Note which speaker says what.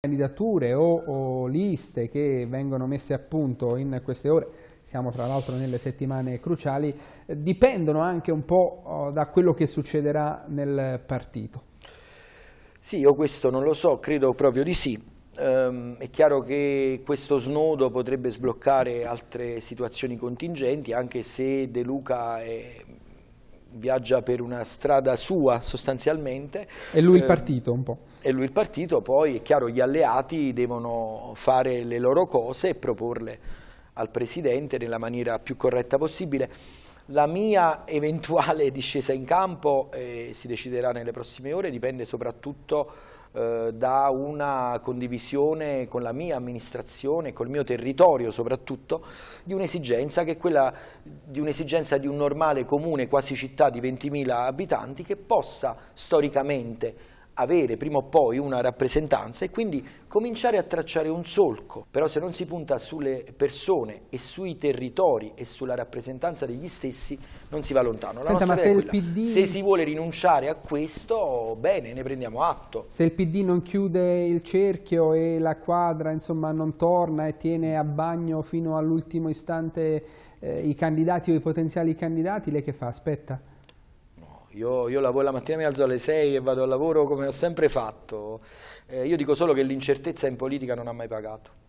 Speaker 1: candidature o, o, liste che vengono messe a punto in queste ore, siamo tra l'altro nelle settimane cruciali, dipendono anche un po' oh, da quello che succederà nel partito.
Speaker 2: Sì, io questo non lo so, credo proprio di sì. Ehm, è chiaro che questo snodo potrebbe sbloccare altre situazioni contingenti, anche se De Luca è viaggia per una strada sua sostanzialmente.
Speaker 1: E lui il eh, partito un po'.
Speaker 2: E lui il partito, poi è chiaro gli alleati devono fare le loro cose e proporle al Presidente nella maniera più corretta possibile. La mia eventuale discesa in campo eh, si deciderà nelle prossime ore, dipende soprattutto eh, da una condivisione con la mia amministrazione, col mio territorio soprattutto, di un'esigenza che è quella di un'esigenza di un normale comune quasi città di 20.000 abitanti che possa storicamente avere prima o poi una rappresentanza e quindi cominciare a tracciare un solco, però se non si punta sulle persone e sui territori e sulla rappresentanza degli stessi non si va lontano. La Senta, se, PD... se si vuole rinunciare a questo, bene, ne prendiamo atto. Se il
Speaker 1: PD non chiude il cerchio e la quadra insomma, non torna e tiene a bagno fino all'ultimo istante eh, i candidati o i potenziali candidati, lei che fa? Aspetta.
Speaker 2: Io, io lavoro, la mattina mi alzo alle 6 e vado al lavoro come ho sempre fatto. Eh, io dico solo che l'incertezza in politica non ha mai pagato.